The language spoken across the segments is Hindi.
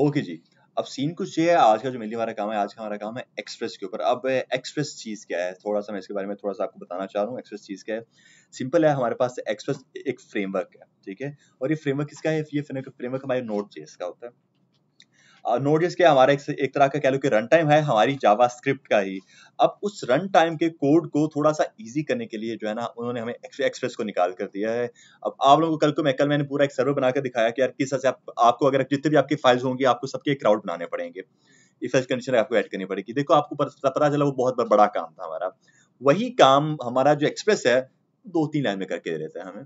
ओके जी अब सीन कुछ ये है आज का जो मेनली हमारा काम है आज का हमारा काम है एक्सप्रेस के ऊपर अब एक्सप्रेस चीज़ क्या है थोड़ा सा मैं इसके बारे में थोड़ा सा आपको बताना चाह रहा हूँ एक्सप्रेस चीज़ क्या है सिंपल है हमारे पास एक्सप्रेस एक फ्रेमवर्क है ठीक है और ये फ्रेमवर्क किसका है ये फ्रेमवर्क हमारे नोट जेस का होता है नोड के हमारा एक, एक तरह का कह लो कि रन टाइम है हमारी जावा स्क्रिप्ट का ही अब उस रन टाइम के कोड को थोड़ा सा इजी करने के लिए जो है ना उन्होंने हमें एक्सप्रेस को निकाल कर दिया है अब आप लोगों को कल को मैं कल मैंने पूरा एक सर्वर बनाकर दिखाया कि यार किस तरह से आप, आपको अगर जितने भी आपकी फाइल्स होंगी आपको सबके एक क्राउड बनाने पड़ेंगे इस कंडीशन आपको ऐड करनी पड़ेगी देखो आपको पता चला वो बहुत बड़ा काम था हमारा वही काम हमारा जो एक्सप्रेस है दो तीन लाइन में करके दे देता है हमें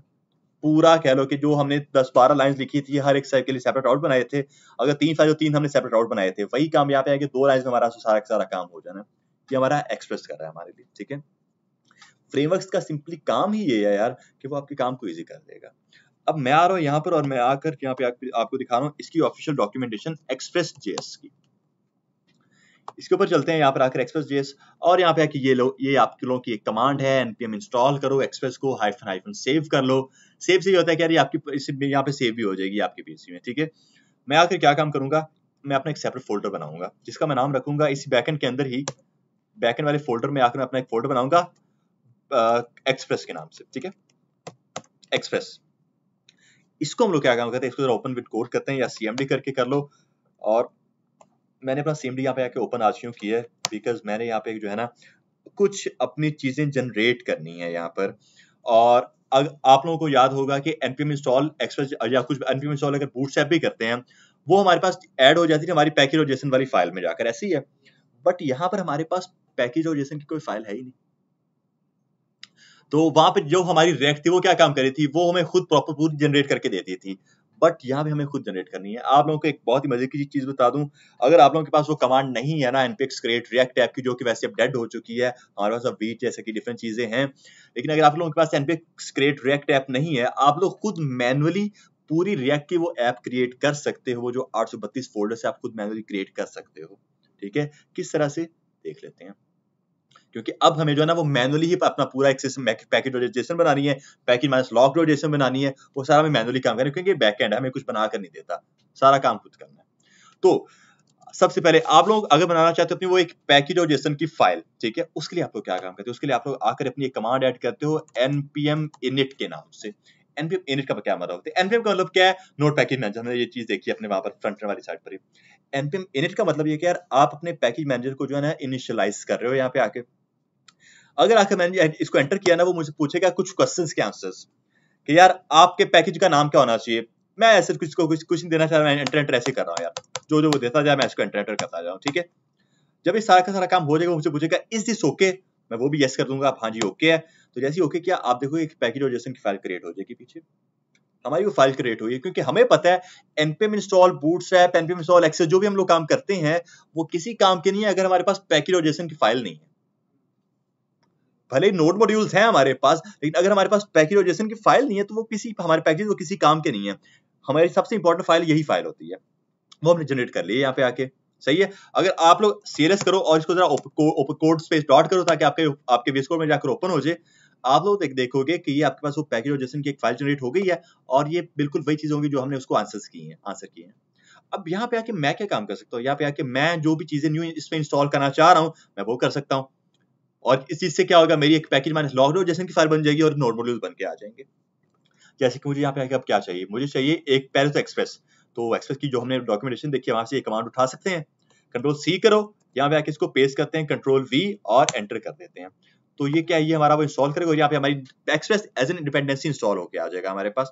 पूरा कह लो कि जो हमने दस बारह लाइन लिखी थी हर एक साइड के लिए सेपरेट आउट बनाए थे अगर तीन साइड तीन हमने सेपरेट आउट बनाए थे वही काम यहाँ पे है कि दो लाइन में हमारा सारा का सारा काम हो जाना ये हमारा एक्सप्रेस कर रहा है हमारे लिए ठीक है फ्रेमवर्क का सिंपली काम ही ये है यार कि वो आपके काम को ईजी कर देगा अब मैं आ रहा हूँ यहाँ पर और मैं आकर यहाँ पे आपको दिखा रहा हूँ इसकी ऑफिशियल डॉक्यूमेंटेशन एक्सप्रेस जेएस की इसके ऊपर चलते हैं यहाँ पर आकर एक्सप्रेस जेएस और यहाँ पे आके ये लो ये आपके लोगों की एक कमांड है एनपीएम इंस्टॉल करो एक्सप्रेस को हाइफन हाइफन सेव कर लो सेव से ये होता है कि यार आपकी यहाँ पे सेव भी हो जाएगी आपके पीसी में ठीक है मैं आखिर क्या काम करूंगा मैं अपना एक सेपरेट फोल्डर बनाऊंगा जिसका मैं नाम रखूंगा इसी बैकेंड के अंदर ही बैकेंड वाले फोल्डर में आकर मैं अपना एक फोल्डर बनाऊंगा एक्सप्रेस के नाम से ठीक है एक्सप्रेस इसको हम लोग क्या काम करते हैं इसको जरा ओपन विद कोड करते हैं या सीएमडी करके कर लो और मैंने अपना सीएमडी यहाँ पे आके ओपन आज क्यों किया है बिकॉज मैंने यहाँ पे जो है ना कुछ अपनी चीजें जनरेट करनी है यहाँ पर और आप लोगों को याद होगा कि एनपीएम इंस्टॉल एक्सप्रेस या कुछ एनपीएम इंस्टॉल अगर बूटस्ट्रैप भी करते हैं वो हमारे पास ऐड हो जाती है हमारी पैकेज और जेसन वाली फाइल में जाकर ऐसी है बट यहाँ पर हमारे पास पैकेज और जेसन की कोई फाइल है ही नहीं तो वहां पर जो हमारी रैक थी वो क्या काम कर रही थी वो हमें खुद प्रॉपर पूरी जनरेट करके देती थी बट यहाँ पे हमें खुद जनरेट करनी है आप लोगों को एक बहुत ही मजे की चीज बता दूं अगर आप लोगों के पास वो कमांड नहीं है ना एनपीएक्स क्रिएट रिएक्ट ऐप की जो कि वैसे अब डेड हो चुकी है हमारे पास अब बीट जैसे की डिफरेंट चीजें हैं लेकिन अगर आप लोगों के पास एनपीएक्स क्रिएट रिएक्ट ऐप नहीं है आप लोग खुद मैनुअली पूरी रिएक्ट की वो ऐप क्रिएट कर सकते हो वो जो बत्तीस फोल्डर से आप खुद मैनुअली क्रिएट कर सकते हो ठीक है किस तरह से देख लेते हैं क्योंकि अब हमें जो है ना वो मैनुअली ही अपना पूरा एक सिस्टम पैकेट रोटेशन बनानी है पैकेट माइनस लॉक रोटेशन बनानी है वो सारा हमें मैनुअली काम करना है क्योंकि बैक एंड हमें कुछ बनाकर नहीं देता सारा काम खुद करना है तो सबसे पहले आप लोग अगर बनाना चाहते हो अपनी वो एक पैकेट और जेसन की फाइल ठीक है उसके लिए आप लोग क्या काम करते हो उसके लिए आप लोग आकर अपनी एक कमांड ऐड करते हो npm init के नाम से npm init का क्या मतलब होता है npm का मतलब क्या है नोट पैकेज मैनेजर हमने ये चीज देखी अपने वहां पर फ्रंट वाली साइड पर ही npm init का मतलब ये कि यार आप अपने पैकेज मैनेजर को जो है ना इनिशियलाइज कर रहे हो यहाँ पे आके अगर आकर मैंने इसको एंटर किया ना वो मुझे पूछेगा कुछ क्वेश्चन के आंसर्स कि यार आपके पैकेज का नाम क्या होना चाहिए मैं ऐसे कुछ को कुछ कुछ नहीं देना चाह रहा मैं एंटर एंटर ऐसे कर रहा हूँ यार जो जो वो देता जाए मैं इसको एंटर एंटर करता जाऊँ ठीक है जब ये सारा का सारा काम हो जाएगा मुझे पूछेगा इस दिस ओके मैं वो भी येस कर दूंगा आप हाँ जी ओके है तो जैसे ओके क्या आप देखो एक पैकेज और जैसे फाइल क्रिएट हो जाएगी पीछे हमारी वो फाइल क्रिएट हुई है क्योंकि हमें पता है npm install strap npm install access जो भी हम लोग काम करते हैं वो किसी काम के नहीं है अगर हमारे पास पैकेज और जैसे की फाइल नहीं है भले नोट मॉड्यूल्स हैं हमारे पास लेकिन अगर हमारे पास पैकेज की फाइल नहीं है तो वो किसी हमारे पैकेज वो किसी काम के नहीं है हमारी सबसे इंपॉर्टेंट फाइल यही फाइल होती है वो हमने जनरेट कर लिया यहाँ पे आके सही है अगर आप लोग सीरियस करो और इसको जरा कोड स्पेस डॉट करो ताकि आपके आपके वेस्ट कोड में जाकर ओपन हो जाए आप लोग देख, देखोगे कि ये आपके पास वो पैकेज ऑर्गेनाइजेशन की एक फाइल जनरेट हो गई है और ये बिल्कुल वही चीज होंगी जो हमने उसको आंसर की है आंसर किए हैं अब यहाँ पे आके मैं क्या काम कर सकता हूँ यहाँ पे आके मैं जो भी चीजें न्यू इसमें इंस्टॉल करना चाह रहा हूँ मैं वो कर सकता हूँ और इस चीज़ से क्या होगा मेरी एक पैकेज माइनस लॉग और जैसे की फाइल बन जाएगी और नोट मॉड्यूल्स बन के आ जाएंगे जैसे कि मुझे यहाँ पे अब क्या चाहिए मुझे चाहिए एक पैरस एक्सप्रेस तो एक्सप्रेस की जो हमने डॉक्यूमेंटेशन देखी है वहाँ से ये कमांड उठा सकते हैं कंट्रोल सी करो यहाँ पे आके इसको पेस्ट करते हैं कंट्रोल वी और एंटर कर देते हैं तो ये क्या है ये हमारा वो इंस्टॉल करेगा और यहाँ पे हमारी express as an independency install होकर आ जाएगा हमारे पास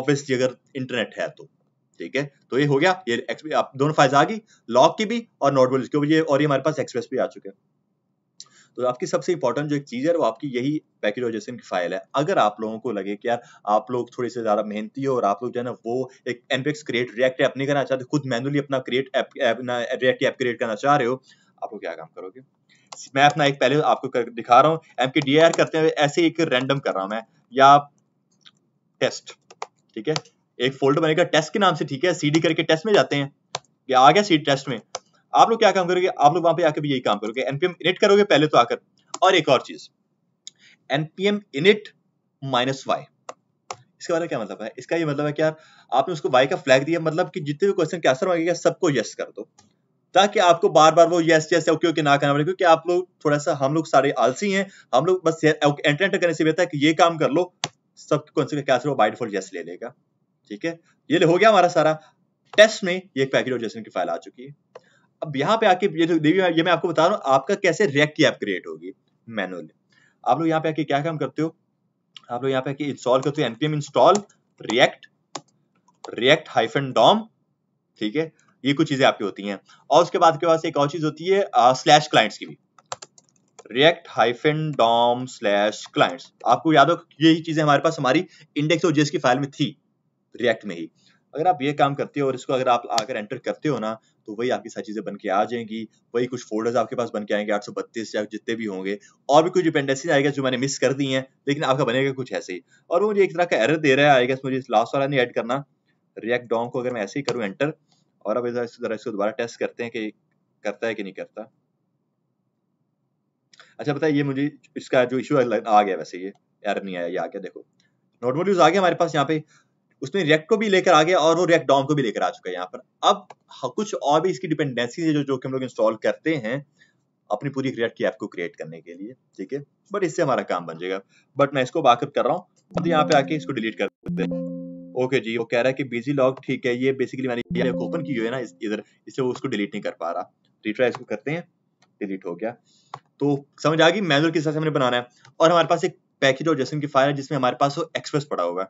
ऑब्वियसली अगर इंटरनेट है तो ठीक है तो ये हो गया ये दोनों फाइल्स आ गई लॉक की भी और नोटबुल्स की भी और ये हमारे पास एक्सप्रेस भी आ चुके हैं तो आपकी सबसे इंपॉर्टेंट जो एक चीज़ है वो आपकी यही पैकेज ऑर्गेनाइजेशन की फाइल है अगर आप लोगों को लगे कि यार आप लोग थोड़ी से ज़्यादा मेहनती हो और आप लोग जो है ना वो एक एनपेक्स क्रिएट रिएक्ट ऐप नहीं करना चाहते खुद मैनुअली अपना क्रिएट रिएक्ट ऐप क्रिएट करना चाह रहे हो आप लोग क्या काम करोगे मैं अपना एक पहले आपको कर, दिखा रहा हूँ एम के डी आर करते हुए ऐसे एक रैंडम कर रहा हूँ मैं या टेस्ट ठीक है एक फोल्डर बनेगा टेस्ट के नाम से ठीक है सीडी करके टेस्ट में जाते हैं आ गया सीडी टेस्ट में आप लोग क्या काम करोगे आप लोग वहां पे आकर भी यही काम करोगे एनपीएम इनिट करोगे पहले तो आकर और एक और चीज एनपीएम इनिट माइनस वाई इसके बारे में क्या मतलब है इसका ये मतलब है कि यार आपने उसको वाई का फ्लैग दिया मतलब कि जितने भी क्वेश्चन के आंसर मांगेगा सबको यस कर दो ताकि आपको बार बार वो यस यस ओके ओके ना करना पड़े क्योंकि आप लोग थोड़ा सा हम लोग सारे आलसी हैं हम लोग बस एंटर एंटर करने से बेहतर है कि ये काम कर लो सब क्वेश्चन का क्या वो बाई डिफॉल्ट यस ले लेगा ठीक है ये हो गया हमारा सारा टेस्ट में ये पैकेज और जैसे की फाइल आ चुकी है अब यहाँ पे आके ये जो रिव्यू ये मैं आपको बता रहा हूँ आपका कैसे रिएक्ट की ऐप क्रिएट होगी मैनुअली आप लोग यहाँ पे आके क्या काम करते हो आप लोग यहाँ पे आके इंस्टॉल करते हो npm install react react hyphen DOM ठीक है ये कुछ चीजें आपकी होती हैं और उसके बाद के पास एक और चीज होती है स्लैश क्लाइंट्स की भी React hyphen DOM slash clients आपको याद हो यही चीजें हमारे पास हमारी इंडेक्स और जेस की फाइल में थी React में ही अगर आप ये काम करते हो और इसको अगर आप आकर एंटर करते हो ना तो वही आपकी सारी चीज़ें बन के आ जाएंगी वही कुछ फोल्डर्स आपके पास बन के आएंगे आठ सौ बत्तीस या जितने भी होंगे और भी कुछ डिपेंडेंसी आएगा जो मैंने मिस कर दी है लेकिन आपका बनेगा कुछ ऐसे ही और वो मुझे एक तरह का एरर दे रहा है आई मुझे लास्ट वाला नहीं ऐड करना रिएक्ट डॉम को अगर मैं ऐसे ही करूँ एंटर और अब जरा इसको दोबारा टेस्ट करते हैं कि करता है कि नहीं करता अच्छा बताइए ये मुझे इसका जो इशू आ गया वैसे ये एरर नहीं आया ये आ गया देखो नोटबुल यूज आ गया हमारे पास यहाँ पे उसने रिएक्ट को भी लेकर आ गया और वो रिएक्ट डॉम को भी लेकर आ चुका है यहाँ पर अब कुछ और भी इसकी डिपेंडेंसी है जो जो कि हम लोग इंस्टॉल करते हैं अपनी पूरी रिएक्ट की ऐप को क्रिएट करने के लिए ठीक है बट इससे हमारा काम बन जाएगा बट मैं इसको बाकअप कर रहा हूँ तो यहाँ पे आके इसको डिलीट कर देते हैं ओके जी वो कह रहा है कि बिजी लॉग ठीक है ये बेसिकली मैंने ओपन की हुई है ना इधर इससे वो उसको डिलीट नहीं कर पा रहा रिट्राई इसको करते हैं डिलीट हो गया तो समझ आ गई मैनुअल किस तरह से हमने बनाना है और हमारे पास एक पैकेज और जैसे की फाइल है जिसमें हमारे पास एक्सप्रेस पड़ा होगा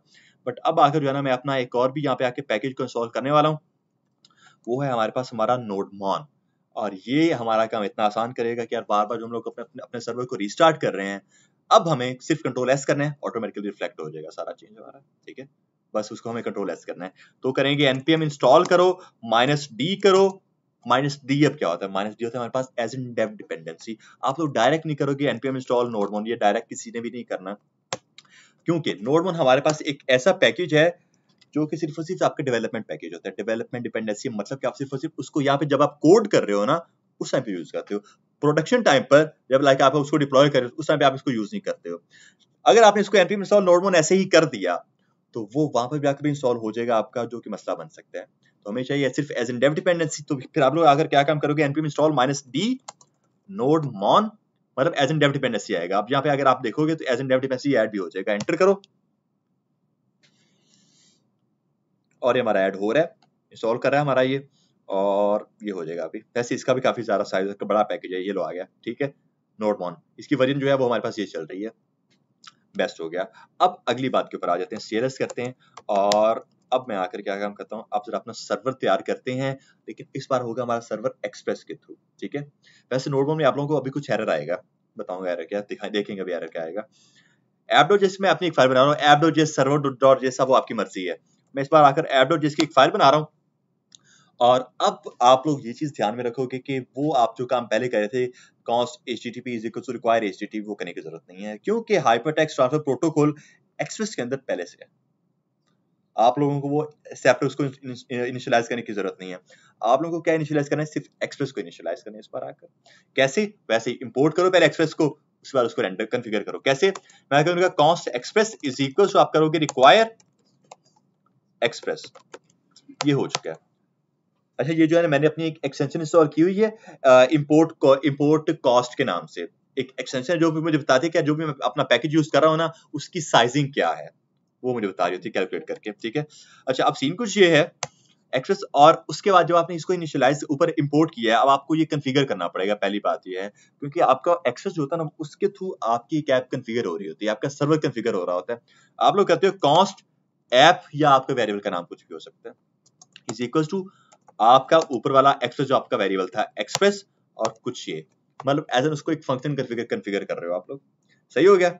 बट अब आकर जो है ना मैं अपना एक और भी यहाँ पे आके पैकेज को इंस्टॉल करने वाला हूँ वो है हमारे पास हमारा नोडमॉन और ये हमारा काम इतना आसान करेगा कि यार बार बार जो हम लोग अपने अपने, अपने सर्वर को रिस्टार्ट कर रहे हैं अब हमें सिर्फ कंट्रोल एस करना है ऑटोमेटिकली रिफ्लेक्ट हो जाएगा सारा चेंज हमारा ठीक है बस उसको हमें कंट्रोल एस करना है तो करेंगे एनपीएम इंस्टॉल करो माइनस डी करो माइनस डी अब क्या होता है माइनस डी होता है हमारे पास एज इन डेप डिपेंडेंसी आप लोग डायरेक्ट नहीं करोगे एनपीएम इंस्टॉल नोडमोन ये डायरेक्ट किसी ने भी नहीं करना क्योंकि नोडमोन हमारे पास एक ऐसा पैकेज है जो कि सिर्फ और सिर्फ आपके डेवलपमेंट पैकेज होता है डेवलपमेंट डिपेंडेंसी मतलब कि आप सिर्फ और सिर्फ उसको यहाँ पे जब आप कोड कर रहे हो ना उस टाइम पे यूज करते हो प्रोडक्शन टाइम पर जब लाइक आप उसको डिप्लॉय कर रहे हो उस टाइम पे आप इसको यूज नहीं करते हो अगर आपने इसको एनपीएम इंस्टॉल नोडमोन ऐसे ही कर दिया तो वो वहां पर भी आकर इंस्टॉल हो जाएगा आपका जो कि मसला बन सकता है तो हमें चाहिए सिर्फ एज इन डेव डिपेंडेंसी तो फिर आप लोग आकर क्या काम करोगे npm install minus B nodemon मतलब एज इन डेव डिपेंडेंसी आएगा अब यहाँ पे अगर आप देखोगे तो as in dev dependency add भी हो जाएगा एंटर करो और ये हमारा ऐड हो रहा है इंस्टॉल कर रहा है हमारा ये और ये हो जाएगा अभी वैसे इसका भी काफी सारा साइज का बड़ा पैकेज है ये लो आ गया ठीक है नोट मॉन इसकी वर्जन जो है वो हमारे पास ये चल रही है बेस्ट हो गया अब अगली बात के ऊपर आ जाते हैं सीएलएस करते हैं और अब मैं आकर क्या काम करता हूँ आप जरा अपना सर्वर तैयार करते हैं लेकिन इस बार होगा हमारा सर्वर एक्सप्रेस के थ्रू ठीक है वैसे नोटबुक में आप लोगों को अभी कुछ एरर आएगा बताऊंगा एरर क्या दिखाई देखेंगे अभी एरर क्या आएगा एपडो जिस में अपनी एक फाइल बना रहा हूँ एपडो जिस सर्वर डॉट जिस वो आपकी मर्जी है मैं इस बार आकर एपडो जिस की एक फाइल बना रहा हूँ और अब आप लोग ये चीज ध्यान में रखोगे कि वो आप जो काम पहले कर रहे थे const H D T P require H वो करने की जरूरत नहीं है क्योंकि hyper text transfer protocol express के अंदर पहले से है आप लोगों को वो सेपरेट को इनिशियलाइज करने की जरूरत नहीं है आप लोगों को क्या इनिशियलाइज करना है सिर्फ एक्सप्रेस को इनिशियलाइज करना है इस पर आकर कैसे वैसे इंपोर्ट करो पहले एक्सप्रेस को उसके बाद उसको रेंडर कॉन्फ़िगर करो कैसे मैं कहूंगा const express is equal to आप करोगे रिक्वायर एक्सप्रेस ये हो चुका है अच्छा ये जो है मैंने अपनी एक एक्सटेंशन इंस्टॉल की हुई है इम्पोर्ट इंपोर्ट कॉस्ट के नाम से एक एक्सटेंशन जो भी मुझे बताती है क्या जो भी मैं अपना पैकेज यूज कर रहा हूँ ना उसकी साइजिंग क्या है वो मुझे बता रही होती है कैलकुलेट करके ठीक है अच्छा अब सीन कुछ ये है एक्सेस और उसके बाद जब आपने इसको इनिशियलाइज ऊपर इंपोर्ट किया है अब आपको ये कन्फिगर करना पड़ेगा पहली बात ये है क्योंकि आपका एक्सेस जो होता है ना उसके थ्रू आपकी एक ऐप कन्फिगर हो रही होती है आपका सर्वर कन्फिगर हो रहा होता है आप लोग कहते हो कॉस्ट ऐप या आपका वेरिएबल का नाम कुछ भी हो सकता है इज इक्वल टू आपका ऊपर वाला एक्सेस जो आपका वेरिएबल था एक्सप्रेस और कुछ ये मतलब एज एन उसको एक फंक्शन कन्फिगर कन्फिगर कर रहे हो आप लोग सही हो गया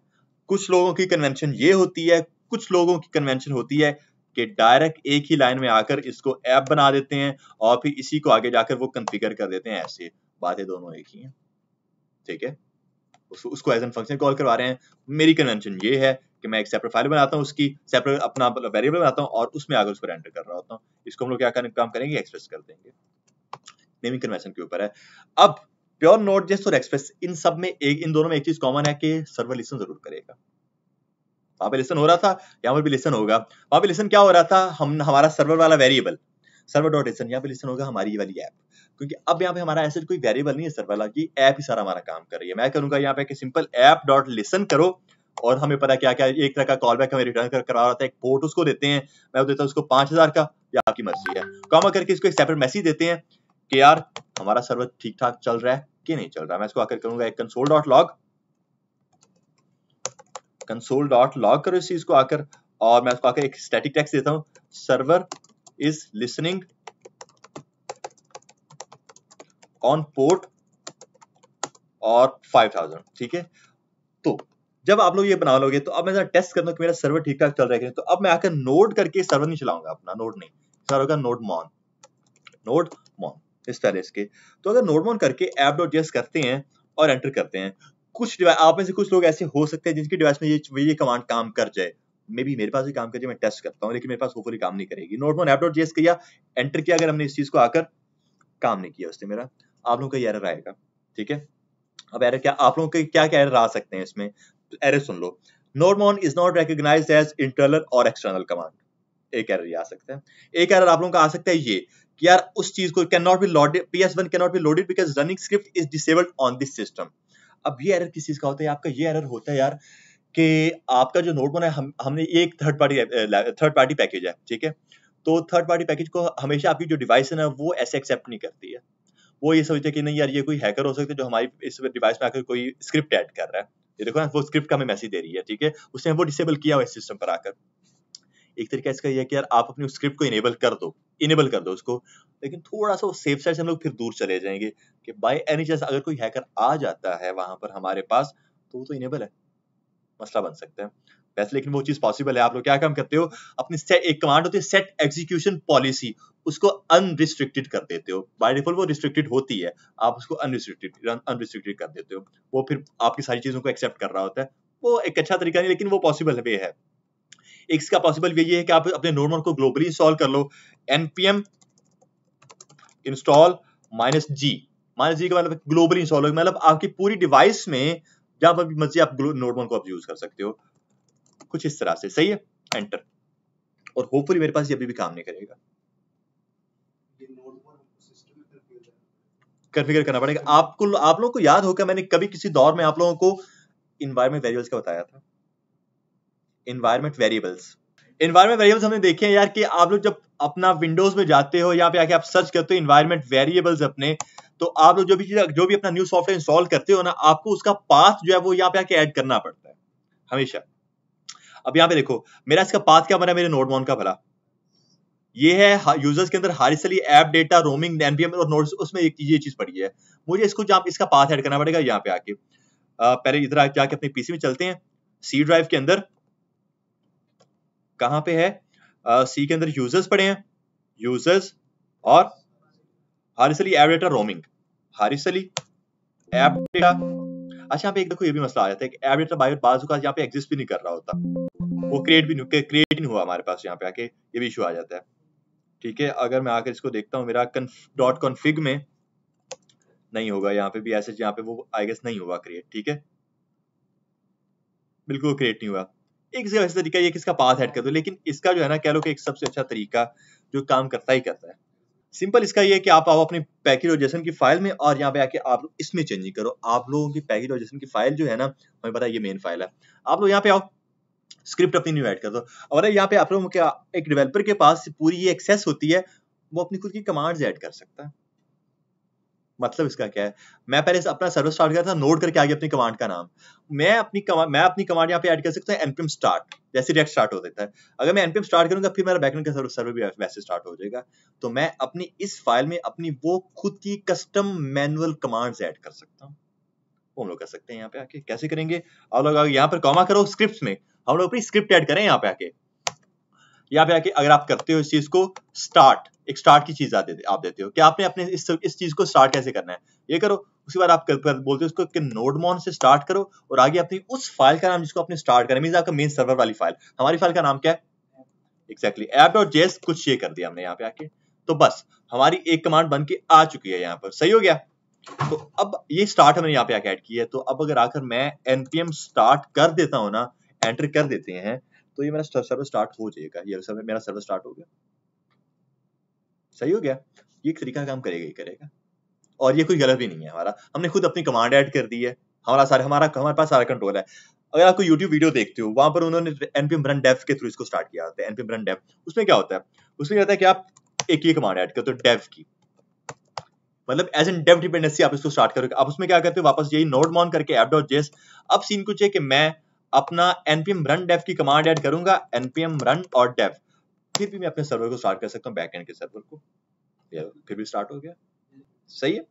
कुछ लोगों की कन्वेंशन ये होती है कुछ लोगों की कन्वेंशन होती है कि डायरेक्ट एक ही लाइन में आकर इसको ऐप बना देते हैं और फिर इसी को आगे जाकर वो कन्फिगर कर देते हैं ऐसे बातें दोनों एक ही हैं ठीक है उसको उसको एज एन फंक्शन कॉल करवा रहे हैं मेरी कन्वेंशन ये है कि मैं एक सेपरेट फाइल बनाता हूँ उसकी सेपरेट अपना वेरिएबल बनाता हूँ और उसमें आगे उसको एंटर कर रहा होता हूँ इसको हम लोग क्या काम करेंगे एक्सप्रेस कर देंगे नेमिंग कन्वेंशन के ऊपर है अब प्योर नोट जेस और एक्सप्रेस इन सब में एक इन दोनों में एक चीज कॉमन है कि सर्वर लिसन जरूर करेगा वहां पे लेसन हो रहा था यहाँ पर भी लेसन होगा वहां पे लेसन क्या हो रहा था हम हमारा सर्वर वाला वेरिएबल सर्वर डॉट लेसन यहाँ पे लेसन होगा हमारी वाली ऐप क्योंकि अब यहाँ पे हमारा ऐसे कोई वेरिएबल नहीं है सर्वर वाला की ऐप ही सारा हमारा काम कर रही है मैं करूंगा यहाँ पे सिंपल ऐप डॉट लेसन करो और हमें पता क्या क्या एक तरह का कॉल बैक हमें रिटर्न कर, करवा रहा था एक पोर्ट उसको देते हैं मैं देता हूँ उसको पांच हजार का या आपकी मर्जी है कॉमा करके इसको एक सेपरेट मैसेज देते हैं कि यार हमारा सर्वर ठीक ठाक चल रहा है कि नहीं चल रहा है मैं इसको आकर करूंगा एक console dot log console dot log करो इस चीज को आकर और मैं उसको आकर एक स्टैटिक टेक्स्ट देता हूं server is listening on port और 5000 ठीक है तो जब आप लोग ये बना लोगे तो अब मैं टेस्ट करता हूँ कि मेरा सर्वर ठीक ठाक चल रहा है तो अब मैं आकर नोड करके सर्वर नहीं चलाऊंगा अपना नोड नहीं सर्वर का नोड मॉन नोड मॉन इस तरह इसके तो अगर नोड मॉन करके एप डॉट जेस करते हैं और एंटर करते हैं कुछ डिवाइस आप में से कुछ लोग ऐसे हो सकते हैं जिनके डिवाइस में ये ये कमांड काम कर जाए मे बी मेरे पास भी काम कर जाए मैं टेस्ट करता हूँ लेकिन मेरे पास होपफुली काम नहीं करेगी nodemon app dot JS किया एंटर किया अगर हमने इस चीज को आकर काम नहीं किया उसने मेरा आप लोगों का ये एरर आएगा ठीक है अब एरर क्या आप लोगों के क्या क्या एरर आ सकते हैं इसमें तो एरर सुन लो nodemon is not recognize as internal और एक्सटर्नल कमांड एक एरर ये आ सकता है एक एरर आप लोगों का आ सकता है ये कि यार उस चीज को can not be loaded P S one can not be loaded because running script is disabled on this system अब ये एरर किस चीज़ का होता है आपका ये एरर होता है यार कि आपका जो नोट बना है हम हमने एक third party third party package है ठीक है तो थर्ड पार्टी पैकेज को हमेशा आपकी जो डिवाइस है ना वो ऐसे एक्सेप्ट नहीं करती है वो ये सोचते कि नहीं यार ये कोई हैकर हो सकता है जो हमारी इस डिवाइस में आकर कोई स्क्रिप्ट ऐड कर रहा है ये देखो ना वो स्क्रिप्ट का हमें मैसेज दे रही है ठीक है उसने वो डिसेबल किया हुआ सिस्टम पर आकर एक तरीका इसका यह है कि यार आप अपनी स्क्रिप्ट को इनेबल कर दो इनेबल कर दो उसको लेकिन थोड़ा सा वो सेफ साइड से हम लोग फिर दूर चले जाएंगे कि बाय एनी चांस अगर कोई हैकर आ जाता है वहां पर हमारे पास तो वो तो इनेबल है मसला बन सकता है वैसे लेकिन वो चीज पॉसिबल है आप लोग क्या काम करते हो अपनी एक कमांड होती है सेट एग्जीक्यूशन पॉलिसी उसको अनरिस्ट्रिक्टेड कर देते हो बाय डिफॉल्ट वो रिस्ट्रिक्टेड होती है आप उसको अनरिस्ट्रिक्टेड अनरिस्ट्रिक्टेड कर देते हो वो फिर आपकी सारी चीजों को एक्सेप्ट कर रहा होता है वो एक अच्छा तरीका नहीं लेकिन वो पॉसिबल वे है इसका पॉसिबल ये है कि आप अपने नोडमोड को ग्लोबली इंस्टॉल कर लो npm install minus G minus G का मतलब ग्लोबल इंस्टॉल होगा मतलब आपकी पूरी डिवाइस में जहां पर मर्जी आप नोट वन को आप यूज कर सकते हो कुछ इस तरह से सही है एंटर और होपफुली मेरे पास ये अभी भी काम नहीं करेगा कन्फिगर करना पड़ेगा आपको आप लोगों को याद होगा मैंने कभी किसी दौर में आप लोगों को इन्वायरमेंट वेरिएबल्स का बताया था इन्वायरमेंट वेरिएबल्स इन्वायरमेंट वेरिएबल्स हमने देखे हैं यार कि आप लोग जब अपना विंडोज में जाते हो या पे आके आप सर्च करते हो इन्वायरमेंट वेरिएबल्स अपने तो आप लोग जो भी जो भी अपना न्यू सॉफ्टवेयर इंस्टॉल करते हो ना आपको उसका पाथ जो है वो यहाँ पे आके ऐड करना पड़ता है हमेशा अब यहाँ पे देखो मेरा इसका पाथ क्या बना मेरे नोट वन का भला ये है यूजर्स के अंदर हारिसली एप डेटा रोमिंग एनपीएम और नोट उसमें एक ये चीज पड़ी है मुझे इसको जहाँ इसका पाथ ऐड करना पड़ेगा यहाँ पे आके पहले इधर जाके अपने पीसी में चलते हैं सी ड्राइव के अंदर कहाँ पे है सी uh, के अंदर यूजर्स पड़े हैं यूजर्स और हारिसली एप डेटा रोमिंग हारिसली एप डेटा अच्छा यहाँ पे एक देखो ये भी मसला आ जाता है कि ऐप डेटा बायो बाजू का यहाँ पे एग्जिस्ट भी नहीं कर रहा होता वो क्रिएट भी नहीं क्रिएट नहीं हुआ हमारे पास यहाँ पे आके ये भी इशू आ जाता है ठीक है अगर मैं आकर इसको देखता हूँ मेरा डॉट कॉन्फिग में नहीं होगा यहाँ पे भी ऐसे यहाँ पे वो आई गेस नहीं हुआ क्रिएट ठीक है बिल्कुल क्रिएट नहीं हुआ एक इसका ऐसा तरीका ये कि इसका पाथ ऐड कर दो लेकिन इसका जो है ना कह लो कि एक सबसे अच्छा तरीका जो काम करता ही करता है सिंपल इसका ये है कि आप आओ अपने जैसन की फाइल में और यहाँ पे आके आप इसमें चेंजिंग करो आप लोगों की जैसन की फाइल जो है ना हमें पता है ये मेन फाइल है आप लोग यहाँ पे आओ स्क्रिप्ट अपनी न्यू ऐड कर दो और यहाँ पे आप लोगों के एक डेवलपर के पास पूरी ये एक्सेस होती है वो अपनी खुद की कमांड्स ऐड कर सकता है मतलब इसका क्या है मैं पहले अपना सर्वर स्टार्ट किया था नोट करके आगे अपनी कमांड का नाम मैं अपनी कमा, मैं अपनी कमांड यहाँ पे ऐड कर सकता हूँ एनपीएम स्टार्ट जैसे रिएक्ट स्टार्ट हो जाता है अगर मैं एनपीएम स्टार्ट करूंगा फिर मेरा बैकग्राउंड का सर्वर भी वैसे स्टार्ट हो जाएगा तो मैं अपनी इस फाइल में अपनी वो खुद की कस्टम मैनुअल कमांड्स ऐड कर सकता हूँ हम लोग कर सकते हैं यहाँ पे आके कैसे करेंगे और लोग यहाँ पर कॉमा करो स्क्रिप्ट में हम लोग अपनी स्क्रिप्ट ऐड करें यहाँ पे आके यहाँ पे आके अगर आप करते हो इस चीज को स्टार्ट एक स्टार्ट की चीज आते आप देते हो कि आपने अपने इस इस चीज को स्टार्ट कैसे करना है ये करो उसके बाद आप कर, कर, बोलते हो उसको कि नोड मॉन से स्टार्ट करो और आगे अपनी उस फाइल का नाम जिसको आपने स्टार्ट करना मीन आपका मेन सर्वर वाली फाइल हमारी फाइल का नाम क्या है एक्जैक्टली एप डॉट जेस कुछ ये कर दिया हमने यहाँ पे आके तो बस हमारी एक कमांड बन के आ चुकी है यहाँ पर सही हो गया तो अब ये स्टार्ट हमने यहाँ पे आके ऐड की है तो अब अगर आकर मैं एनपीएम स्टार्ट कर देता हूँ ना एंटर कर देते हैं तो ये मेरा सर्वर स्टार्ट हो जाएगा ये सर्वर मेरा सर्वर स्टार्ट हो गया सही हो गया ये एक तरीका काम करेगा ही करेगा और ये कोई गलत भी नहीं है हमारा हमने खुद अपनी कमांड ऐड कर दी है हमारा सारा हमारा हमारे पास सारा कंट्रोल है अगर आप कोई यूट्यूब वीडियो देखते हो वहां पर उन्होंने एनपीएम रन डेफ के थ्रू इसको स्टार्ट किया होता है एनपीएम रन डेफ उसमें क्या होता है उसमें क्या होता है कि आप एक ही कमांड ऐड करते हो डेफ की मतलब एज एन डेव डिपेंडेंसी आप इसको स्टार्ट करोगे आप उसमें क्या करते हो वापस यही नोट मॉन करके एप डॉट जेस अब सीन कुछ है कि मैं अपना एनपीएम रन डेफ की कमांड ऐड करूंगा एनपीएम रन और डेफ फिर भी मैं अपने सर्वर को स्टार्ट कर सकता हूँ बैक एंड के सर्वर को या फिर भी स्टार्ट हो गया सही है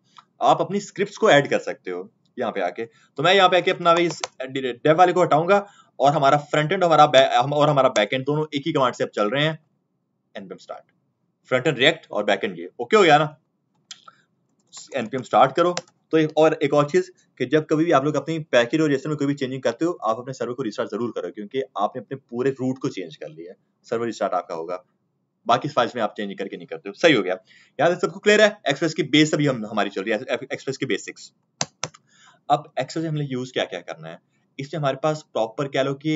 आप अपनी स्क्रिप्ट को ऐड कर सकते हो यहाँ पे आके तो मैं यहाँ पे आके अपना इस डेव वाले को हटाऊंगा और हमारा फ्रंट एंड हमारा हम, और हमारा बैक एंड दोनों एक ही कमांड से अब चल रहे हैं npm start front end react और बैक एंड ये ओके हो गया ना एनपीएम स्टार्ट करो तो एक और एक और चीज कि जब कभी भी आप लोग अपनी पैकेज और जैसे में कोई भी चेंजिंग करते हो आप अपने सर्वर को रिस्टार्ट जरूर करो क्योंकि आपने अपने पूरे रूट को चेंज कर लिया है सर्वर रिस्टार्ट आपका होगा बाकी फाइल्स में आप चेंज करके नहीं करते हो सही हो गया यहाँ सबको क्लियर है एक्सप्रेस की बेस अभी हम हमारी चल रही है एक्सप्रेस की बेसिक्स अब एक्सप्रेस हमने यूज क्या क्या करना है इसमें हमारे पास प्रॉपर कह लो कि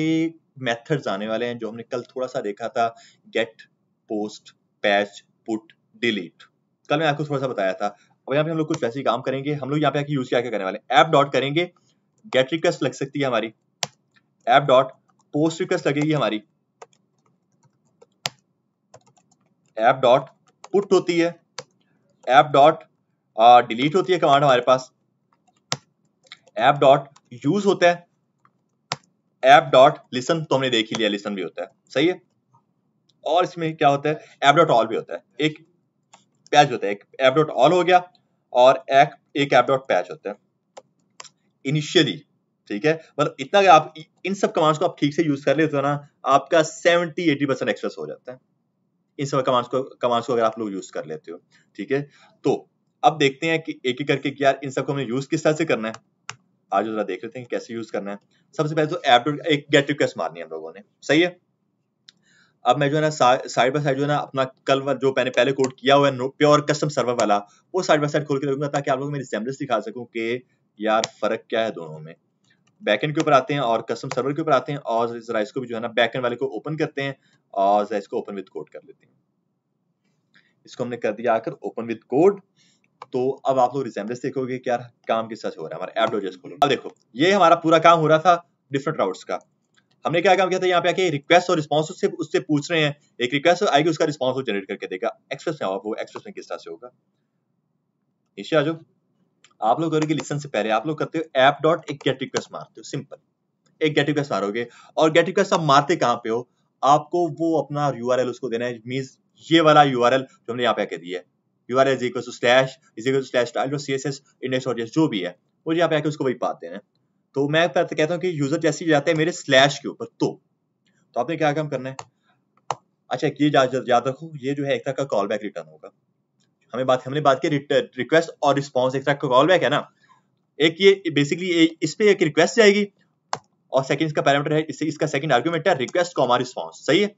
मेथड्स आने वाले हैं जो हमने कल थोड़ा सा देखा था get post patch put delete कल मैं आपको थोड़ा सा बताया था अब यहाँ पे हम लोग कुछ वैसे ही काम करेंगे हम लोग यहाँ पे आके यूज क्या क्या करने वाले ऐप डॉट करेंगे गेट रिक्वेस्ट लग सकती है हमारी ऐप डॉट पोस्ट रिक्वेस्ट लगेगी हमारी ऐप डॉट पुट होती है ऐप डॉट डिलीट होती है कमांड हमारे पास ऐप डॉट यूज होता है ऐप डॉट लिसन तो हमने देख ही लिया लिसन भी होता है सही है और इसमें क्या होता है ऐप डॉट ऑल भी होता है एक पैच होता है एक ऐप डॉट ऑल हो गया और एक एक ऐप डॉट पैच होता है इनिशियली ठीक है मतलब इतना आप इन सब कमांड्स को आप ठीक से यूज कर लेते हो ना आपका 70 80 परसेंट एक्सेस हो जाता है इन सब कमांड्स को कमांड्स को अगर आप लोग यूज कर लेते हो ठीक है तो अब देखते हैं कि एक एक करके यार इन सबको हमें यूज किस तरह से करना है आज जरा देख लेते हैं कैसे यूज करना है सबसे पहले तो एप एक गेट रिक्वेस्ट मारनी है हम लोगों ने सही है अब मैं जो है ना साइड बाय साइड जो है ना अपना कल जो मैंने पहले कोड किया हुआ है प्योर कस्टम सर्वर वाला वो साइड बाय साइड खोल के रखूंगा ताकि आप लोग मेरी सेमलेस दिखा सकूं कि यार फर्क क्या है दोनों में बैकएंड के ऊपर आते हैं और कस्टम सर्वर के ऊपर आते हैं और जरा इसको भी जो है ना बैकएंड वाले को ओपन करते हैं और जरा इसको ओपन विद कोड कर लेते हैं इसको हमने कर दिया आकर ओपन विद कोड तो अब आप लोग रिसेम्बलेंस देखोगे कि यार काम किस तरह हो रहा है हमारा एप डोजेस खोलो अब देखो ये हमारा पूरा काम हो रहा था डिफरेंट राउट्स का हमने क्या काम किया था यहाँ पे आके रिक्वेस्ट और रिस्पॉन्स उससे उससे पूछ रहे हैं एक रिक्वेस्ट आएगी उसका रिस्पॉन्स जनरेट करके देगा एक्सप्रेस में वो एक्सप्रेस में किस तरह से होगा ईशा आज आप लोग करोगे लिसन से पहले आप लोग करते हो ऐप डॉट एक गेट रिक्वेस्ट मारते हो सिंपल एक गेट रिक्वेस्ट मारोगे और गेट रिक्वेस्ट आप मारते कहाँ पे हो आपको वो अपना यूआरएल उसको देना है मीन ये वाला यूआरएल जो हमने यहाँ पे आके दिया है URL is equal to slash is equal to slash style dot CSS index dot जो भी है वो यहाँ पे आके उसको वही पाते हैं तो मैं कहता हूँ कि यूजर जैसे ही जाते हैं मेरे स्लैश के ऊपर तो तो आपने क्या काम करना है अच्छा ये याद रखो ये जो है एक तरह का कॉल बैक रिटर्न होगा हमें बात हमने बात की रिक्वेस्ट और रिस्पॉन्स एक तरह का कॉल बैक है ना एक ये बेसिकली इस पर एक रिक्वेस्ट जाएगी और सेकेंड इसका पैरामीटर है इससे इसका सेकेंड आर्ग्यूमेंट है रिक्वेस्ट कॉमा रिस्पॉन्स सही है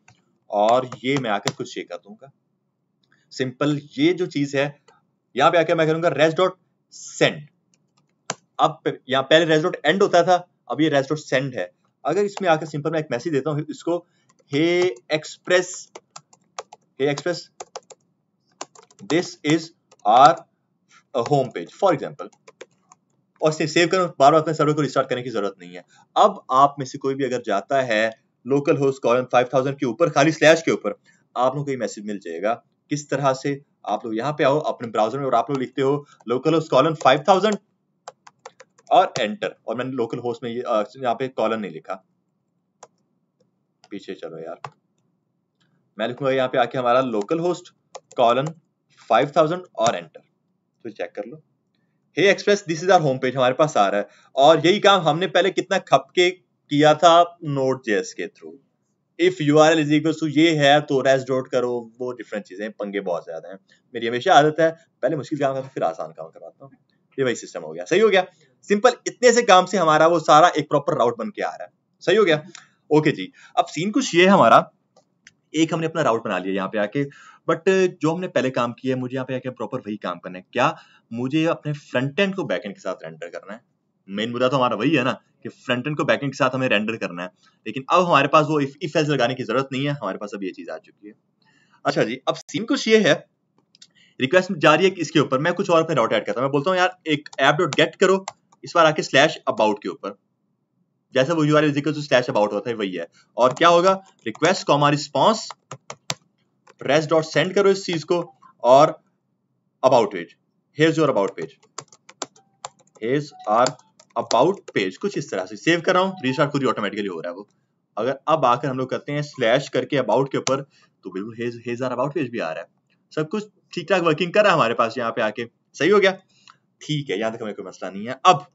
और ये मैं आकर कुछ चेक कर दूंगा सिंपल ये जो चीज है यहां पे आकर मैं करूंगा रेस्ट डॉट सेंड अब यहाँ पहले रेज एंड होता था अब ये रेज सेंड है अगर इसमें आकर सिंपल मैं एक मैसेज देता हूँ इसको hey express hey express this is our home page for example और इसे सेव करो बार बार अपने सर्वर को रिस्टार्ट करने की जरूरत नहीं है अब आप में से कोई भी अगर जाता है लोकल होस्ट कॉलम 5000 के ऊपर खाली स्लैश के ऊपर आप लोग को ये मैसेज मिल जाएगा किस तरह से आप लोग यहाँ पे आओ अपने ब्राउजर में और आप लोग लिखते हो लोकल होस्ट कॉलम 5000 और एंटर और मैंने लोकल होस्ट में यहाँ पे कॉलम नहीं लिखा पीछे चलो यार मैं लिखूंगा यहाँ पे आके हमारा लोकल होस्ट कॉलन 5000 और एंटर तो चेक कर लो hey express this is our home page हमारे पास आ रहा है और यही काम हमने पहले कितना खपके किया था नोट जेस के through if U R L is equal to ये है तो रेस डोट करो वो डिफरेंट चीजें पंगे बहुत ज्यादा हैं मेरी हमेशा आदत है पहले मुश्किल काम करता फिर आसान काम करवाता हूँ ये वही सिस्टम हो गया सही हो गया सिंपल इतने से काम से हमारा वो सारा एक प्रॉपर राउट बन के आ रहा है सही हो गया ओके जी अब सीन कुछ ये है हमारा एक हमने अपना राउट बना लिया यहाँ पे आके बट जो हमने पहले काम किया है मुझे यहाँ पे आके प्रॉपर वही काम करना है क्या मुझे अपने फ्रंट एंड को बैक एंड के साथ रेंडर करना है मेन मुद्दा तो हमारा वही है ना कि फ्रंट एंड को बैक एंड के साथ हमें रेंडर करना है लेकिन अब हमारे पास वो इफ इफ एल्स लगाने की जरूरत नहीं है हमारे पास अब ये चीज आ चुकी है अच्छा जी अब सीन कुछ ये है रिक्वेस्ट जा रही है इसके ऊपर मैं कुछ और अपने राउट ऐड करता हूँ मैं बोलता हूँ यार एक ऐप डॉट गेट करो इस बार आके स्लैश अबाउट के ऊपर जैसे वो U R is equal to slash about होता है वही है और क्या होगा request comma response res dot send करो इस चीज को और about page has your about page has our about page कुछ इस तरह से सेव कर रहा हूं रिस्टार्ट खुद ही ऑटोमेटिकली हो रहा है वो अगर अब आकर हम लोग करते हैं स्लैश करके अबाउट के ऊपर तो बिल्कुल has has our about page भी आ रहा है सब कुछ ठीक ठाक वर्किंग कर रहा है हमारे पास यहाँ पे आके सही हो गया ठीक है यहां तक हमें कोई मसला नहीं है अब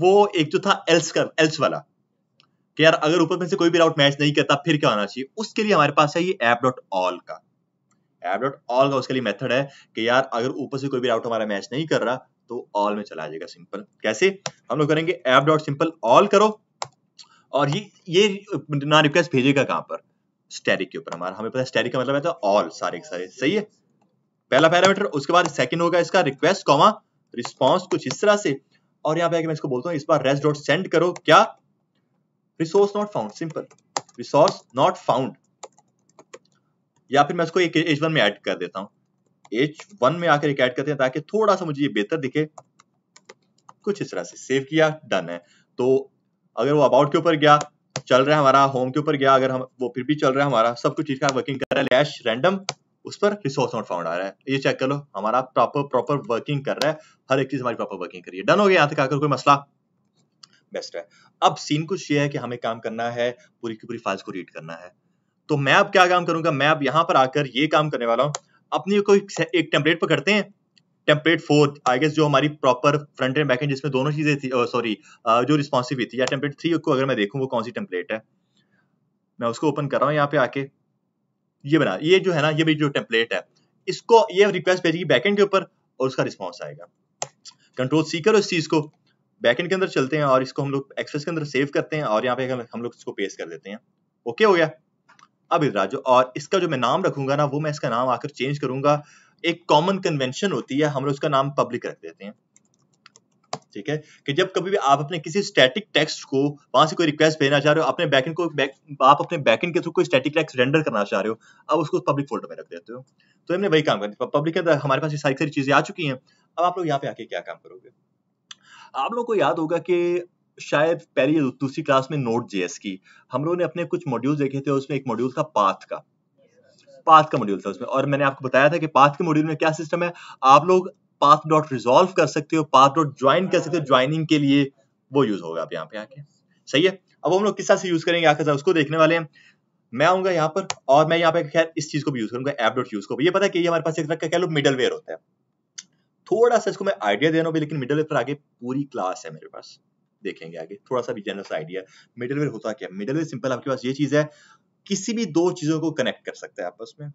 वो एक जो था एल्स का एल्स वाला कि यार अगर ऊपर में से कोई भी राउट मैच नहीं करता फिर क्या होना चाहिए उसके लिए हमारे पास है ये एप डॉट ऑल का एप डॉट ऑल का उसके लिए मेथड है कि यार अगर ऊपर से कोई भी राउट हमारा मैच नहीं कर रहा तो ऑल में चला जाएगा सिंपल कैसे हम लोग करेंगे एप डॉट सिंपल ऑल करो और ये ये ना रिक्वेस्ट भेजेगा कहां पर स्टेरिक के ऊपर हमारा हमें पता है स्टेरिक का मतलब है ऑल तो सारे सारे सही है पहला पैरामीटर उसके बाद सेकंड होगा इसका रिक्वेस्ट कॉमा रिस्पॉन्स कुछ इस तरह से और यहां पे आके मैं इसको बोलता हूं इस बार रेस्ट डॉट सेंड करो क्या resource not found simple resource not found या फिर मैं इसको एक एच वन में ऐड कर देता हूं एच वन में आकर एक ऐड करते हैं ताकि थोड़ा सा मुझे ये बेहतर दिखे कुछ इस तरह से सेव किया डन है तो अगर वो अबाउट के ऊपर गया चल रहा है हमारा होम के ऊपर गया अगर हम वो फिर भी चल रहा है हमारा सब कुछ ठीक ठाक वर्किंग कर रहा है लैश रैंडम उस पर रिसोर्स नॉट फाउंड आ रहा है ये चेक कर लो हमारा प्रॉपर प्रॉपर वर्किंग कर रहा है हर एक चीज हमारी प्रॉपर वर्किंग करिए डन हो गया यहाँ तक आकर कोई मसला बेस्ट है अब सीन कुछ ये है कि हमें काम करना है पूरी की पूरी फाइल्स को रीड करना है तो मैं अब क्या काम करूंगा मैं अब यहाँ पर आकर ये काम करने वाला हूँ अपनी कोई एक टेम्पलेट पकड़ते हैं टेम्पलेट फोर आई गेस जो हमारी proper front end back end जिसमें दोनों चीजें थी सॉरी जो रिस्पॉन्सिव थी या टेम्पलेट थ्री को अगर मैं देखूँ वो कौन सी टेम्पलेट है मैं उसको ओपन कर रहा हूँ यहाँ पे आके ये बना ये जो है ना ये भी जो टेम्पलेट है इसको ये रिक्वेस्ट भेजेगी बैकेंड के ऊपर और उसका रिस्पॉन्स आएगा कंट्रोल सी करो इस चीज को बैकेंड के अंदर चलते हैं और इसको हम लोग एक्सप्रेस के अंदर सेव करते हैं और यहाँ पे हम लोग इसको पेस्ट कर देते हैं ओके हो गया अब इधर जो और इसका जो मैं नाम रखूंगा ना वो मैं इसका नाम आकर चेंज करूंगा एक कॉमन कन्वेंशन होती है हम लोग उसका नाम पब्लिक रख देते हैं ठीक है कि जब कभी भी आप अपने किसी स्टैटिक टेक्स्ट को वहां से कोई रिक्वेस्ट भेजना चाह रहे हो अपने बैकेंड को आप अपने बैकेंड के थ्रू कोई स्टैटिक टेक्स्ट रेंडर करना चाह रहे हो अब उसको पब्लिक फोल्डर में रख देते हो तो हमने वही काम कर दिया पब्लिक के अंदर हमारे पास ये सारी सारी चीजें आ चुकी हैं अब आप लोग यहाँ पे आके क्या काम करोगे आप लोगों को याद होगा कि शायद पहली दूसरी क्लास में नोट जेएस की हम लोगों ने अपने कुछ मॉड्यूल देखे थे उसमें एक मॉड्यूल था पाथ का पाथ का मॉड्यूल था उसमें और मैंने आपको बताया था कि पाथ के मॉड्यूल में क्या सिस्टम है आप लोग पाथ डॉट रिजोल्व कर सकते हो पाथ डॉट ज्वाइन कर सकते हो ज्वाइनिंग के लिए वो यूज होगा आप यहाँ पे आके सही है अब हम लोग किस तरह से यूज करेंगे आखिर उसको देखने वाले हैं मैं आऊंगा यहाँ पर और मैं यहाँ पे खैर इस चीज को भी यूज करूंगा एप डॉट यूज को भी ये पता है कि ये हमारे पास एक तरह का कह लो मिडल वेयर होता है थोड़ा सा इसको मैं आइडिया दे रहा हूँ लेकिन मिडल वेयर पर आगे पूरी क्लास है मेरे पास देखेंगे आगे थोड़ा सा भी जनरल आइडिया मिडल वेयर होता क्या मिडल वेयर सिंपल आपके पास ये चीज है किसी भी दो चीजों को कनेक्ट कर सकता है आपस में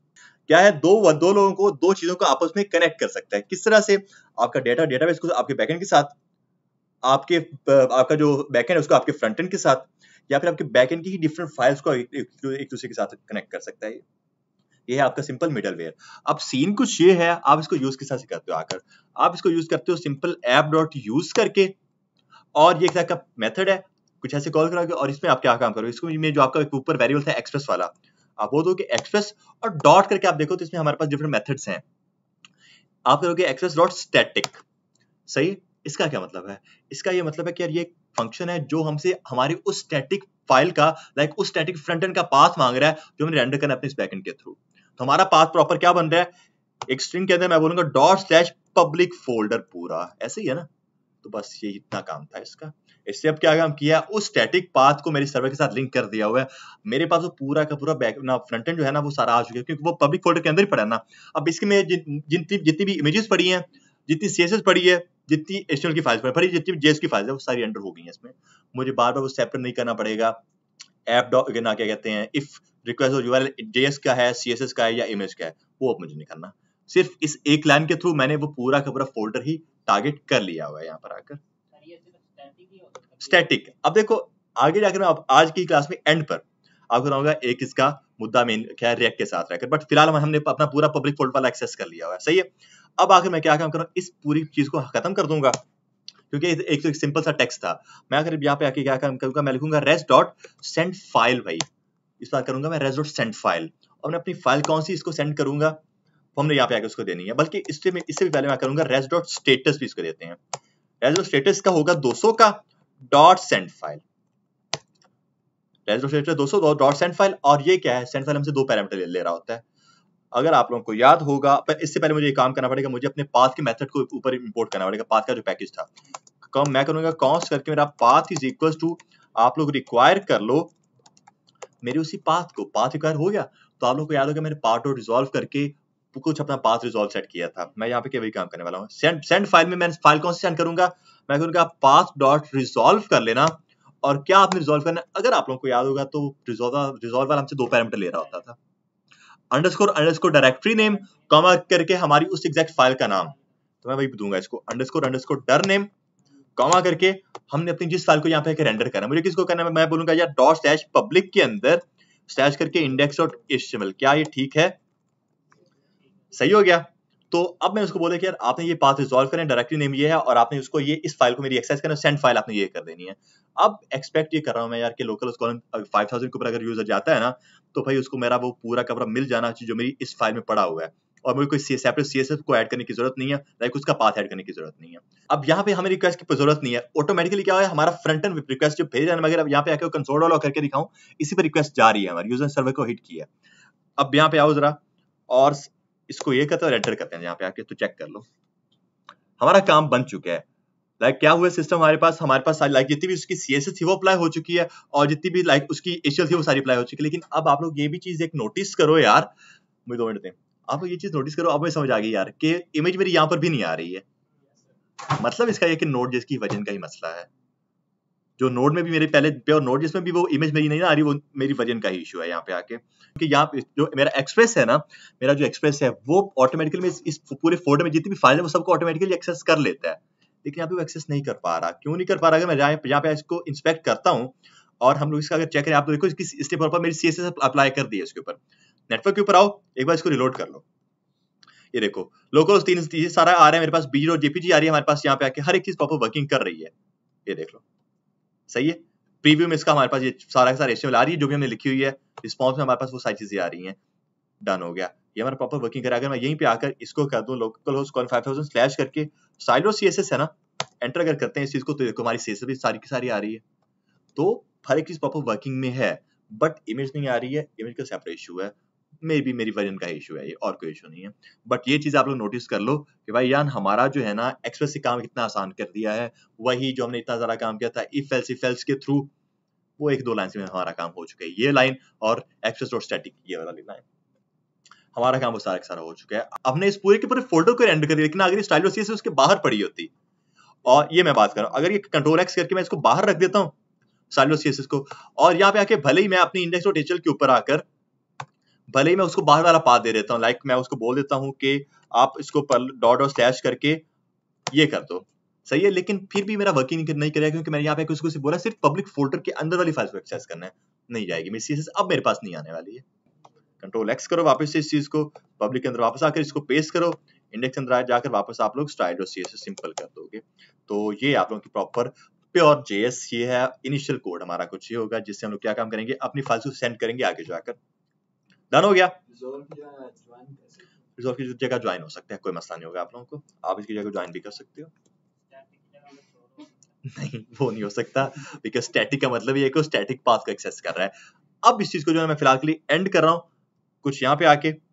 क्या है दो दो लोगों को दो चीजों को आपस में कनेक्ट कर सकता है किस तरह से आपका डेटा डेटाबेस को आपके बैकेंड के साथ आपके आपका जो बैकेंड है उसको आपके फ्रंट एंड के साथ या फिर आपके बैकएंड की डिफरेंट फाइल्स को एक दूसरे के साथ कनेक्ट कर सकता है ये है आपका सिंपल मिडल वेयर अब सीन कुछ ये है आप इसको यूज किस तरह से करते हो आकर आप इसको यूज करते हो सिंपल एप डॉट यूज करके और ये एक मेथड है कुछ ऐसे कॉल करोगे और इसमें आप क्या काम करोगे इसको में जो आपका ऊपर वेरियबल था एक्सप्रेस वाला आप वो दोगे एक्सप्रेस और डॉट करके आप देखो तो इसमें हमारे पास डिफरेंट मेथड्स हैं आप करोगे एक्सप्रेस डॉट स्टेटिक सही इसका क्या मतलब है इसका ये मतलब है कि यार ये फंक्शन है जो हमसे हमारी उस स्टैटिक फाइल का लाइक उस स्टैटिक फ्रंट एंड का पाथ मांग रहा है जो हमने रेंडर करना है अपने इस बैकएंड के थ्रू तो हमारा पाथ प्रॉपर क्या बन रहा है एक स्ट्रिंग के अंदर मैं बोलूंगा डॉट स्लैश पब्लिक फोल्डर पूरा ऐसे ही है ना तो बस ये इतना काम था इसका इससे अब क्या काम किया उस स्टैटिक पाथ को मेरे सर्वर के साथ लिंक कर दिया हुआ है मेरे पास वो पूरा का पूरा बैक ना फ्रंट एंड जो है ना वो सारा आ चुका है क्योंकि वो पब्लिक फोल्डर के अंदर ही पड़ा ना अब इसके में जिन, जितनी जितनी भी इमेजेस पड़ी हैं जितनी सी पड़ी है जितनी एच की फाइल्स पड़ी पड़ी जितनी जेस की फाइल्स है वो सारी अंडर हो गई है इसमें मुझे बार बार वो सेपरेट नहीं करना पड़ेगा ऐप डॉ ना क्या कहते हैं इफ रिक्वेस्ट हो यूआरएल जेएस का है सीएसएस का है या इमेज का है वो अब मुझे नहीं करना सिर्फ इस एक लाइन के थ्रू मैंने वो पूरा का पूरा फोल्डर ही टारगेट कर लिया हुआ है यहाँ पर आकर स्टैटिक अब देखो आगे जाकर आप आज की क्लास में एंड पर आपको बताऊंगा एक इसका मुद्दा मेन क्या है रिएक्ट के साथ रहकर बट फिलहाल हमने अपना पूरा पब्लिक फोल्ड वाला एक्सेस कर लिया हुआ है सही है अब आखिर मैं क्या काम कर रहा हूँ इस पूरी चीज को खत्म कर दूंगा क्योंकि एक तो एक सिंपल सा टेक्स्ट था मैं अगर यहाँ पे आके क्या काम करूंगा मैं लिखूंगा रेस डॉट सेंड फाइल भाई इस बार करूंगा मैं रेस डॉट सेंड फाइल और मैं अपनी फाइल कौन सी इसको सेंड करूंगा तो हमने यहाँ पे आके उसको देनी है बल्कि इससे मैं इससे भी पहले मैं करूंगा रेज डॉट स्टेटस भी इसको देते हैं रेज डॉट स्टेटस का होगा 200 का dot send file res dot status 200 dot send file और ये क्या है सेंड फाइल हमसे दो पैरामीटर ले, ले रहा होता है अगर आप लोगों को याद होगा पर इससे पहले मुझे ये काम करना पड़ेगा मुझे अपने पाथ के मेथड को ऊपर इंपोर्ट करना पड़ेगा पाथ का जो पैकेज था कम मैं करूंगा कॉस्ट करके मेरा पाथ इज इक्वल टू आप लोग रिक्वायर कर लो मेरे उसी पाथ को पाथ रिक्वायर हो गया तो आप लोग को याद होगा मैंने पार्ट और रिजॉल्व करके कुछ अपना पास रिजॉल्व सेट किया था मैं यहाँ पे वही काम करने वाला हूँ सेंड सेंड फाइल में मैं फाइल कौन सी सेंड करूंगा मैं कहूँगा पास डॉट रिजॉल्व कर लेना और क्या आपने रिजॉल्व करना अगर आप लोगों को याद होगा तो रिजॉल्व वाला हमसे दो पैरामीटर ले रहा होता था underscore underscore directory name comma करके हमारी उस एग्जैक्ट फाइल का नाम तो मैं वही दूंगा इसको underscore underscore dirname comma करके हमने अपनी जिस फाइल को यहाँ पे रेंडर करना मुझे किसको करना है मैं बोलूंगा यार डॉट स्लैश पब्लिक के अंदर स्लैश करके इंडेक्स डॉट एच क्या ये ठीक है सही हो गया तो अब मैं उसको बोला कि यार आपने ये पाथ रिजॉल्व करें डायरेक्टली नेम ये है और आपने उसको ये इस फाइल को मेरी एक्सेस करना सेंड फाइल आपने ये कर देनी है अब एक्सपेक्ट ये कर रहा हूँ मैं यार कि लोकल उसको फाइव थाउजेंड के ऊपर अगर यूजर जाता है ना तो भाई उसको मेरा वो पूरा कपड़ा मिल जाना चाहिए जो मेरी इस फाइल में पड़ा हुआ है और मुझे कोई सेपरेट सी एस को ऐड करने की जरूरत नहीं है लाइक उसका पाथ ऐड करने की जरूरत नहीं है अब यहाँ पे हमें रिक्वेस्ट की जरूरत नहीं है ऑटोमेटिकली क्या है हमारा फ्रंट एंड रिक्वेस्ट जो भेज रहे हैं अगर अब यहाँ पे आकर कंसोल डॉलर करके दिखाऊं इसी पर रिक्वेस्ट जा रही है हमारे यूजर सर्वे को हिट किया अब यहाँ पे आओ जरा और इसको ये कहते हैं और एंटर करते हैं यहाँ पे आके तो चेक कर लो हमारा काम बन चुका है लाइक like, क्या हुआ सिस्टम हमारे पास हमारे पास लाइक like, जितनी भी उसकी सीएसएस थी वो अप्लाई हो चुकी है और जितनी भी लाइक like, उसकी एशियल थी वो सारी अप्लाई हो चुकी है लेकिन अब आप लोग ये भी चीज एक नोटिस करो यार मुझे दो मिनट दें आप लोग ये चीज नोटिस करो आप मुझे समझ आ गई यार कि इमेज मेरी यहाँ पर भी नहीं आ रही है मतलब इसका यह कि नोट जिसकी वजन का ही मसला है जो नोड में भी मेरे पहले प्योर नोड जिसमें भी वो इमेज मेरी नहीं ना आ रही वो मेरी वजन का ही इशू है यहाँ पे आके कि यहाँ जो मेरा एक्सप्रेस है ना मेरा जो एक्सप्रेस है वो ऑटोमेटिकली इस, इस पूरे फोल्डर में जितनी भी फाइल है वो सबको ऑटोमेटिकली एक्सेस कर लेता है लेकिन यहाँ पे वो एक्सेस नहीं कर पा रहा क्यों नहीं कर पा रहा अगर मैं यहाँ पे इसको इंस्पेक्ट करता हूँ और हम लोग इसका अगर चेक करें आप तो देखो इसकी इसके पर मेरी सी अप्लाई कर दी है इसके ऊपर नेटवर्क के ऊपर आओ एक बार इसको रिलोड कर लो ये देखो लोकल तीन सारा आ रहा है मेरे पास बीजी और जेपीजी आ रही है हमारे पास यहाँ पे आके हर एक चीज प्रॉपर वर्किंग कर रही है ये देख लो सही है प्रीव्यू में इसका हमारे पास ये सारा का सारा रेशियो आ रही है जो भी हमने लिखी हुई है रिस्पॉन्स में हमारे पास वो सारी चीजें आ रही है डन हो गया ये हमारा प्रॉपर वर्किंग करा अगर मैं यहीं पे आकर इसको कर दूं local host colon thousand slash करके साइलो सी एस एस है ना एंटर अगर करते हैं इस चीज को तो देखो हमारी सी एस भी सारी की सारी आ रही है तो हर एक चीज प्रॉपर वर्किंग में है बट इमेज नहीं आ रही है इमेज का सेपरेट इशू है मे बी मेरी वजन का इशू है ये और कोई इशू नहीं है बट ये चीज़ आप लोग नोटिस कर लो कि भाई यार हमारा जो है ना एक्सप्रेस से काम इतना आसान कर दिया है वही जो हमने इतना ज़्यादा काम किया था इफ एल्स इफ एल्स के थ्रू वो एक दो लाइन में हमारा काम हो चुका है ये लाइन और एक्सप्रेस और स्टैटिक ये वाली लाइन हमारा काम वो सारा सारा हो चुका है हमने इस पूरे के पूरे फोल्डर को एंड कर दिया लेकिन अगर स्टाइल से उसके बाहर पड़ी होती और ये मैं बात कर रहा हूँ अगर ये कंट्रोल एक्स करके मैं इसको बाहर रख देता हूँ को और यहाँ पे आके भले ही मैं अपनी इंडेक्स और एच के ऊपर आकर भले ही मैं उसको बाहर वाला पाथ दे देता हूँ लाइक मैं उसको बोल देता हूँ कि आप इसको डॉट और स्लैश करके ये कर दो सही है लेकिन फिर भी मेरा वर्किंग नहीं करेगा क्योंकि मैंने यहाँ पे उसको सिर्फ बोला सिर्फ पब्लिक फोल्डर के अंदर वाली फाइल्स को एक्सेस करना है नहीं जाएगी मेरी सीएसएस अब मेरे पास नहीं आने वाली है कंट्रोल एक्स करो वापस से इस चीज को पब्लिक के अंदर वापस आकर इसको पेस्ट करो इंडेक्स के अंदर जाकर वापस आप लोग स्टाइल और सीएसएस सिंपल कर दोगे तो ये आप लोगों की प्रॉपर प्योर जेएस ये है इनिशियल कोड हमारा कुछ ये होगा जिससे हम लोग क्या काम करेंगे अपनी फाइल्स को सेंड करेंगे आगे जाकर डन हो गया रिजॉल्व की जगह ज्वाइन हो सकते हैं कोई मसला नहीं होगा आप लोगों को आप इसकी जगह ज्वाइन भी कर सकते हो नहीं वो नहीं हो सकता बिकॉज स्टैटिक का मतलब ये स्टैटिक पाथ को एक्सेस कर रहा है अब इस चीज को जो है मैं फिलहाल के लिए एंड कर रहा हूँ कुछ यहाँ पे आके